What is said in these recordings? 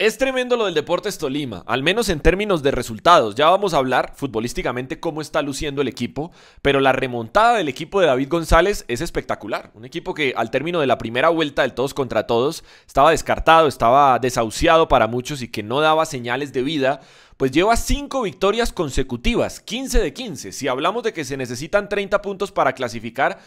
Es tremendo lo del Deportes Tolima, al menos en términos de resultados. Ya vamos a hablar futbolísticamente cómo está luciendo el equipo, pero la remontada del equipo de David González es espectacular. Un equipo que al término de la primera vuelta del todos contra todos estaba descartado, estaba desahuciado para muchos y que no daba señales de vida pues lleva cinco victorias consecutivas, 15 de 15. Si hablamos de que se necesitan 30 puntos para clasificar,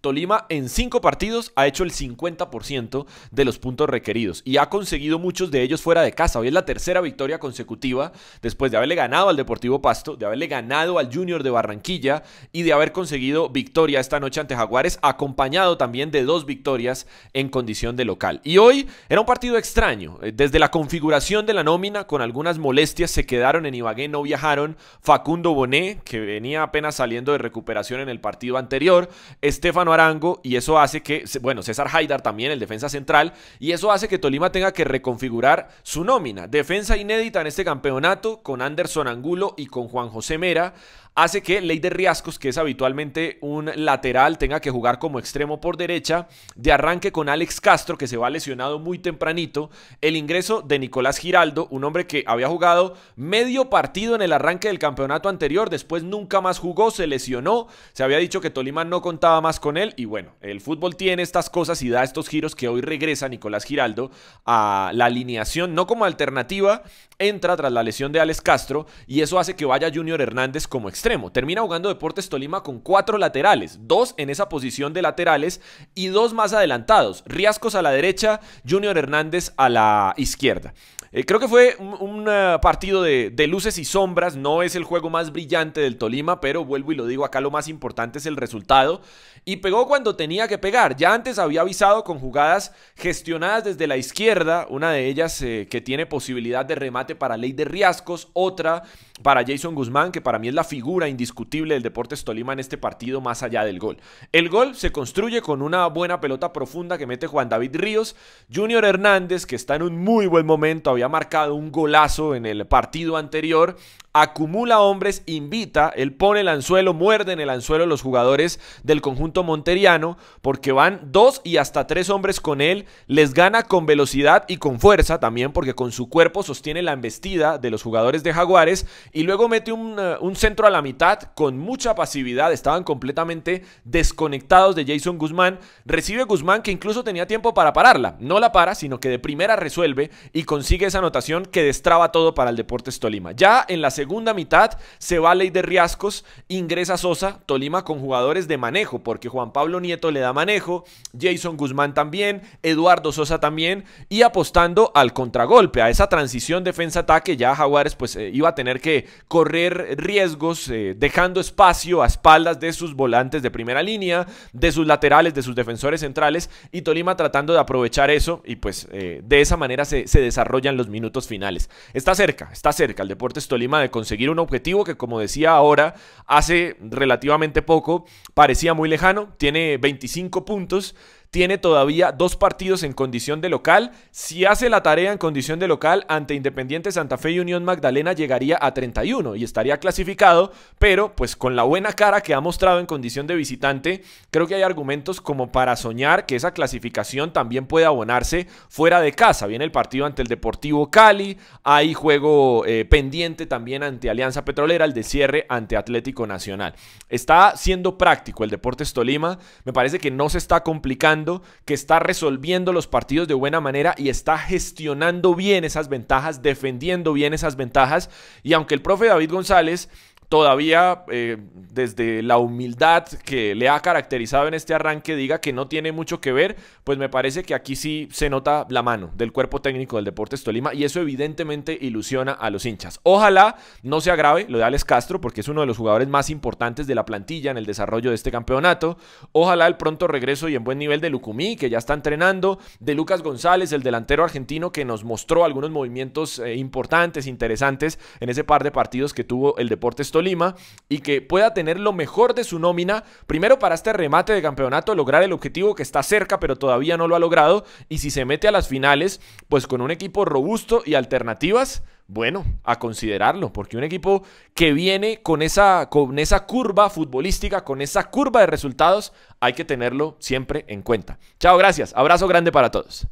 Tolima en cinco partidos ha hecho el 50% de los puntos requeridos y ha conseguido muchos de ellos fuera de casa. Hoy es la tercera victoria consecutiva después de haberle ganado al Deportivo Pasto, de haberle ganado al Junior de Barranquilla y de haber conseguido victoria esta noche ante Jaguares, acompañado también de dos victorias en condición de local. Y hoy era un partido extraño. Eh, desde la configuración de la nómina, con algunas molestias, se quedaron en Ibagué, no viajaron. Facundo Boné que venía apenas saliendo de recuperación en el partido anterior, Estefano Arango y eso hace que, bueno, César Haidar también, el defensa central, y eso hace que Tolima tenga que reconfigurar su nómina. Defensa inédita en este campeonato con Anderson Angulo y con Juan José Mera hace que Ley de Riascos, que es habitualmente un lateral, tenga que jugar como extremo por derecha, de arranque con Alex Castro, que se va lesionado muy tempranito, el ingreso de Nicolás Giraldo, un hombre que había jugado medio partido en el arranque del campeonato anterior, después nunca más jugó, se lesionó, se había dicho que Tolima no contaba más con y bueno, el fútbol tiene estas cosas y da estos giros que hoy regresa Nicolás Giraldo a la alineación, no como alternativa, entra tras la lesión de Alex Castro y eso hace que vaya Junior Hernández como extremo. Termina jugando Deportes Tolima con cuatro laterales, dos en esa posición de laterales y dos más adelantados. Riascos a la derecha, Junior Hernández a la izquierda. Eh, creo que fue un, eh, partido de, luces y sombras, no es el juego más brillante del Tolima, pero vuelvo y lo digo, acá lo más importante es el resultado. Y pegó cuando tenía que pegar, ya antes había avisado con jugadas gestionadas desde la izquierda, una de ellas eh, que tiene posibilidad de remate para Ley de Riascos, otra para Jason Guzmán, que para mí es la figura indiscutible del Deportes Tolima en este partido más allá del gol. El gol se construye con una buena pelota profunda que mete Juan David Ríos, Junior Hernández, que está en un muy buen momento, había marcado un golazo en el partido anterior, acumula hombres, invita, él pone el anzuelo, muerde en el anzuelo los jugadores del conjunto monteriano, porque van dos y hasta tres hombres con él, les gana con velocidad y con fuerza también, porque con su cuerpo sostiene la embestida de los jugadores de Jaguares, y luego mete un eh, centro a la mitad con mucha pasividad, estaban completamente desconectados de Jason Guzmán, recibe Guzmán que incluso tenía tiempo para pararla, no la para, sino que de primera resuelve y consigue esa anotación que destraba todo para el Deportes Tolima. Ya en la segunda mitad se va a ley de riesgos, ingresa Sosa, Tolima con jugadores de manejo, porque Juan Pablo Nieto le da manejo, Jason Guzmán también, Eduardo Sosa también, y apostando al contragolpe, a esa transición defensa-ataque, ya Jaguares pues eh, iba a tener que correr riesgos, eh, dejando espacio a espaldas de sus volantes de primera línea, de sus laterales, de sus defensores centrales, y Tolima tratando de aprovechar eso, y pues eh, de esa manera se, se desarrollan minutos finales. Está cerca, está cerca el Deportes Tolima de conseguir un objetivo que, como decía ahora, hace relativamente poco parecía muy lejano. Tiene 25 puntos tiene todavía dos partidos en condición de local. Si hace la tarea en condición de local ante Independiente Santa Fe y Unión Magdalena llegaría a 31 y estaría clasificado, pero pues con la buena cara que ha mostrado en condición de visitante, creo que hay argumentos como para soñar que esa clasificación también puede abonarse fuera de casa. Viene el partido ante el Deportivo Cali, hay juego eh, pendiente también ante Alianza Petrolera, el de cierre ante Atlético Nacional. Está siendo práctico el Deportes Tolima, me parece que no se está complicando que está resolviendo los partidos de buena manera y está gestionando bien esas ventajas, defendiendo bien esas ventajas. Y aunque el profe David González todavía eh, desde la humildad que le ha caracterizado en este arranque diga que no tiene mucho que ver, pues me parece que aquí sí se nota la mano del cuerpo técnico del Deportes Tolima y eso evidentemente ilusiona a los hinchas. Ojalá no se agrave lo de Alex Castro porque es uno de los jugadores más importantes de la plantilla en el desarrollo de este campeonato. Ojalá el pronto regreso y en buen nivel de Lucumí que ya está entrenando, de Lucas González, el delantero argentino que nos mostró algunos movimientos eh, importantes, interesantes en ese par de partidos que tuvo el Deportes Tolima Lima y que pueda tener lo mejor de su nómina, primero para este remate de campeonato, lograr el objetivo que está cerca pero todavía no lo ha logrado y si se mete a las finales, pues con un equipo robusto y alternativas, bueno, a considerarlo, porque un equipo que viene con esa, con esa curva futbolística, con esa curva de resultados, hay que tenerlo siempre en cuenta. Chao, gracias, abrazo grande para todos.